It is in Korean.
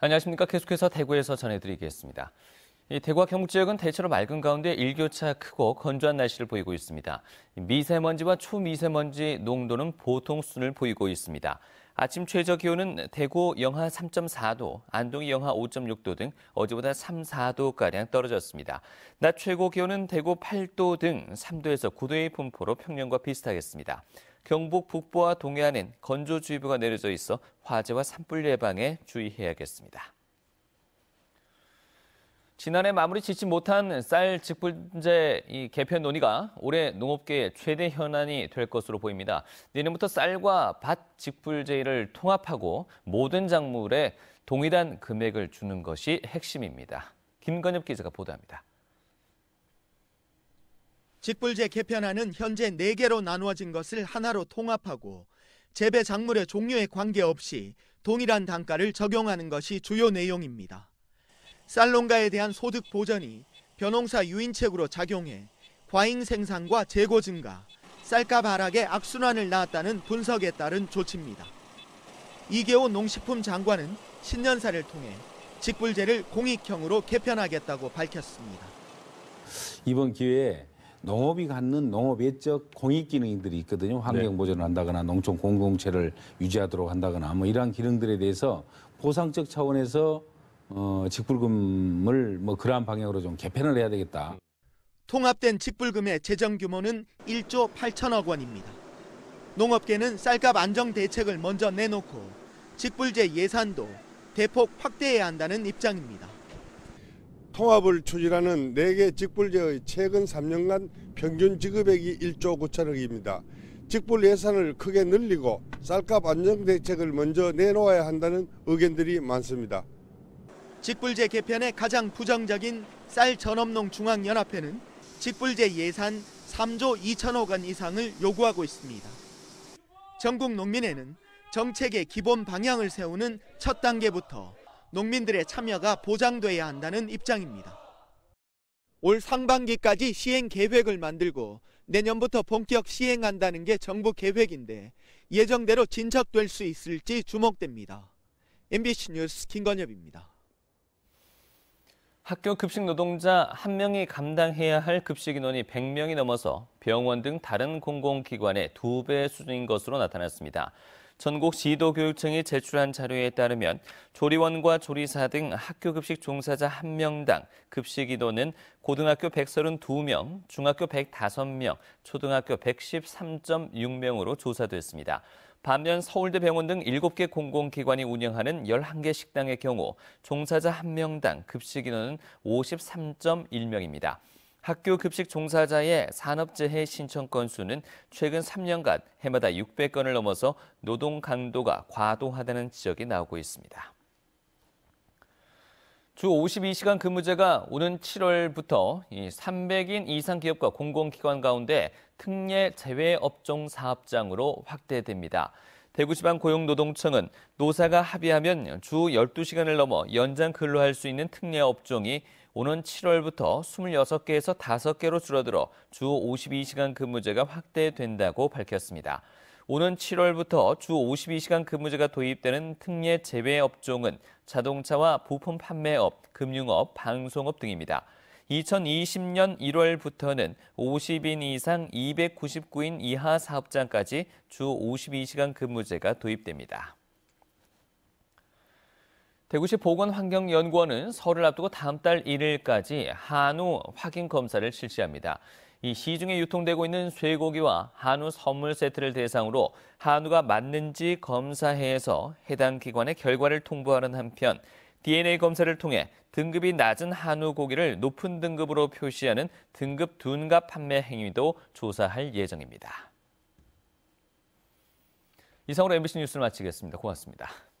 안녕하십니까. 계속해서 대구에서 전해드리겠습니다. 대구와 경북 지역은 대체로 맑은 가운데 일교차 크고 건조한 날씨를 보이고 있습니다. 미세먼지와 초미세먼지 농도는 보통 수준을 보이고 있습니다. 아침 최저 기온은 대구 영하 3.4도, 안동이 영하 5.6도 등 어제보다 3, 4도가량 떨어졌습니다. 낮 최고 기온은 대구 8도 등 3도에서 9도의 분포로 평년과 비슷하겠습니다. 경북 북부와 동해안엔 건조주의보가 내려져 있어 화재와 산불 예방에 주의해야겠습니다. 지난해 마무리 짓지 못한 쌀 직분제 개편 논의가 올해 농업계의 최대 현안이 될 것으로 보입니다. 내년부터 쌀과 밭 직불제를 통합하고 모든 작물에 동일한 금액을 주는 것이 핵심입니다. 김건엽 기자가 보도합니다. 직불제 개편안은 현재 4개로 나누어진 것을 하나로 통합하고 재배 작물의 종류에 관계없이 동일한 단가를 적용하는 것이 주요 내용입니다. 쌀농가에 대한 소득 보전이 변농사 유인책으로 작용해 과잉 생산과 재고 증가, 쌀값 하락에 악순환을 낳았다는 분석에 따른 조치입니다. 이계호 농식품 장관은 신년사를 통해 직불제를 공익형으로 개편하겠다고 밝혔습니다. 이번 기회에 농업이 갖는 농업 외적 공익 기능들이 있거든요. 환경 네. 보존을 한다거나 농촌 공동체를 유지하도록 한다거나 뭐 이러한 기능들에 대해서 보상적 차원에서 어, 직불금을 뭐 그러한 방향으로 좀 개편을 해야 되겠다. 통합된 직불금의 재정 규모는 1조 8천억 원입니다. 농업계는 쌀값 안정 대책을 먼저 내놓고 직불제 예산도 대폭 확대해야 한다는 입장입니다. 통합을 추진하는 4개 직불제의 최근 3년간 평균 지급액이 1조 9천억입니다. 직불 예산을 크게 늘리고 쌀값 안정 대책을 먼저 내놓아야 한다는 의견들이 많습니다. 직불제 개편의 가장 부정적인 쌀 전업농 중앙연합회는 직불제 예산 3조 2천억 원 이상을 요구하고 있습니다. 전국 농민회는 정책의 기본 방향을 세우는 첫 단계부터 농민들의 참여가 보장돼야 한다는 입장입니다. 올 상반기까지 시행 계획을 만들고 내년부터 본격 시행한다는 게 정부 계획인데 예정대로 진척될 수 있을지 주목됩니다. MBC 뉴스 김건엽입니다. 학교 급식 노동자 1명이 감당해야 할 급식 인원이 100명이 넘어서 병원 등 다른 공공기관의 두 배 수준인 것으로 나타났습니다. 전국 시도교육청이 제출한 자료에 따르면 조리원과 조리사 등 학교급식 종사자 1명당 급식 이도는 고등학교 132명, 중학교 105명, 초등학교 113.6명으로 조사됐습니다. 반면 서울대병원 등 7개 공공기관이 운영하는 11개 식당의 경우 종사자 1명당 급식 인원은 53.1명입니다. 학교 급식 종사자의 산업재해 신청 건수는 최근 3년간 해마다 600건을 넘어서 노동 강도가 과도하다는 지적이 나오고 있습니다. 주 52시간 근무제가 그 오는 7월부터 300인 이상 기업과 공공기관 가운데 특례 제외 업종 사업장으로 확대됩니다. 대구지방고용노동청은 노사가 합의하면 주 12시간을 넘어 연장 근로할 수 있는 특례 업종이 오는 7월부터 26개에서 5개로 줄어들어 주 52시간 근무제가 확대된다고 밝혔습니다. 오는 7월부터 주 52시간 근무제가 도입되는 특례 제외 업종은 자동차와 부품 판매업, 금융업, 방송업 등입니다. 2020년 1월부터는 50인 이상 299인 이하 사업장까지 주 52시간 근무제가 도입됩니다. 대구시 보건환경연구원은 설을 앞두고 다음 달 1일까지 한우 확인 검사를 실시합니다. 이 시중에 유통되고 있는 쇠고기와 한우 선물 세트를 대상으로 한우가 맞는지 검사해서 해당 기관의 결과를 통보하는 한편 DNA 검사를 통해 등급이 낮은 한우 고기를 높은 등급으로 표시하는 등급 둔갑 판매 행위도 조사할 예정입니다. 이상으로 MBC 뉴스를 마치겠습니다. 고맙습니다.